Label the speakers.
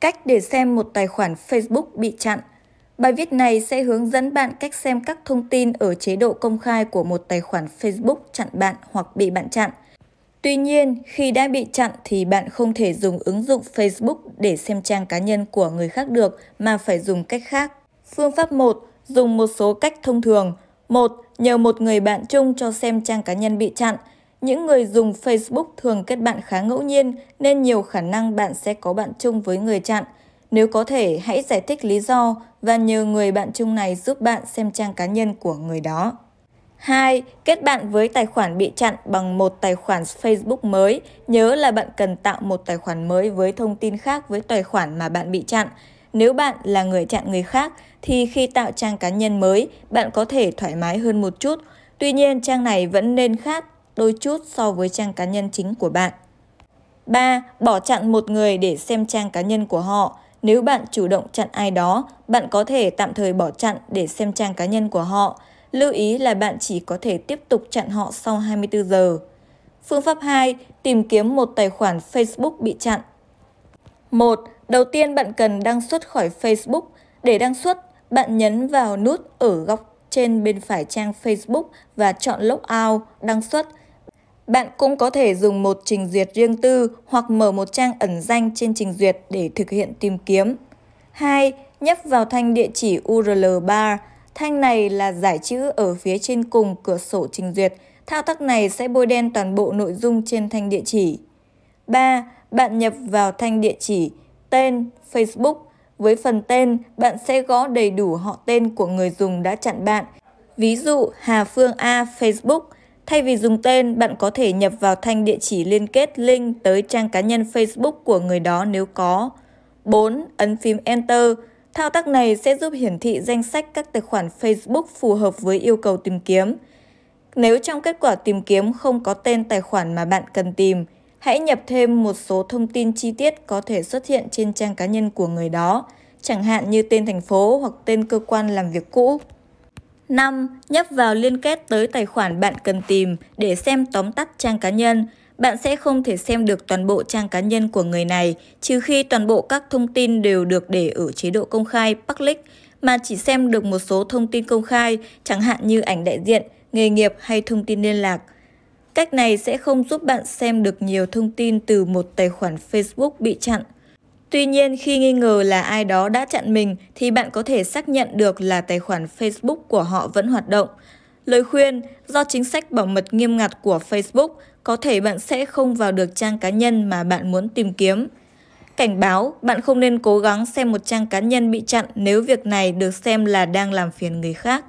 Speaker 1: Cách để xem một tài khoản Facebook bị chặn. Bài viết này sẽ hướng dẫn bạn cách xem các thông tin ở chế độ công khai của một tài khoản Facebook chặn bạn hoặc bị bạn chặn. Tuy nhiên, khi đã bị chặn thì bạn không thể dùng ứng dụng Facebook để xem trang cá nhân của người khác được mà phải dùng cách khác. Phương pháp 1. Dùng một số cách thông thường. 1. Nhờ một người bạn chung cho xem trang cá nhân bị chặn. Những người dùng Facebook thường kết bạn khá ngẫu nhiên nên nhiều khả năng bạn sẽ có bạn chung với người chặn. Nếu có thể, hãy giải thích lý do và nhờ người bạn chung này giúp bạn xem trang cá nhân của người đó. 2. Kết bạn với tài khoản bị chặn bằng một tài khoản Facebook mới. Nhớ là bạn cần tạo một tài khoản mới với thông tin khác với tài khoản mà bạn bị chặn. Nếu bạn là người chặn người khác thì khi tạo trang cá nhân mới, bạn có thể thoải mái hơn một chút. Tuy nhiên, trang này vẫn nên khác đôi chút so với trang cá nhân chính của bạn. 3. Bỏ chặn một người để xem trang cá nhân của họ. Nếu bạn chủ động chặn ai đó, bạn có thể tạm thời bỏ chặn để xem trang cá nhân của họ. Lưu ý là bạn chỉ có thể tiếp tục chặn họ sau 24 giờ. Phương pháp 2. Tìm kiếm một tài khoản Facebook bị chặn. 1. Đầu tiên bạn cần đăng xuất khỏi Facebook. Để đăng xuất, bạn nhấn vào nút ở góc trên bên phải trang Facebook và chọn Logout, đăng xuất. Bạn cũng có thể dùng một trình duyệt riêng tư hoặc mở một trang ẩn danh trên trình duyệt để thực hiện tìm kiếm. 2. Nhấp vào thanh địa chỉ URL bar. Thanh này là giải chữ ở phía trên cùng cửa sổ trình duyệt. Thao tác này sẽ bôi đen toàn bộ nội dung trên thanh địa chỉ. 3. Bạn nhập vào thanh địa chỉ tên Facebook. Với phần tên, bạn sẽ gõ đầy đủ họ tên của người dùng đã chặn bạn. Ví dụ Hà Phương A Facebook – Thay vì dùng tên, bạn có thể nhập vào thanh địa chỉ liên kết link tới trang cá nhân Facebook của người đó nếu có. 4. Ấn phím Enter. Thao tác này sẽ giúp hiển thị danh sách các tài khoản Facebook phù hợp với yêu cầu tìm kiếm. Nếu trong kết quả tìm kiếm không có tên tài khoản mà bạn cần tìm, hãy nhập thêm một số thông tin chi tiết có thể xuất hiện trên trang cá nhân của người đó, chẳng hạn như tên thành phố hoặc tên cơ quan làm việc cũ. 5. Nhấp vào liên kết tới tài khoản bạn cần tìm để xem tóm tắt trang cá nhân. Bạn sẽ không thể xem được toàn bộ trang cá nhân của người này, trừ khi toàn bộ các thông tin đều được để ở chế độ công khai public, mà chỉ xem được một số thông tin công khai, chẳng hạn như ảnh đại diện, nghề nghiệp hay thông tin liên lạc. Cách này sẽ không giúp bạn xem được nhiều thông tin từ một tài khoản Facebook bị chặn. Tuy nhiên, khi nghi ngờ là ai đó đã chặn mình thì bạn có thể xác nhận được là tài khoản Facebook của họ vẫn hoạt động. Lời khuyên, do chính sách bảo mật nghiêm ngặt của Facebook, có thể bạn sẽ không vào được trang cá nhân mà bạn muốn tìm kiếm. Cảnh báo, bạn không nên cố gắng xem một trang cá nhân bị chặn nếu việc này được xem là đang làm phiền người khác.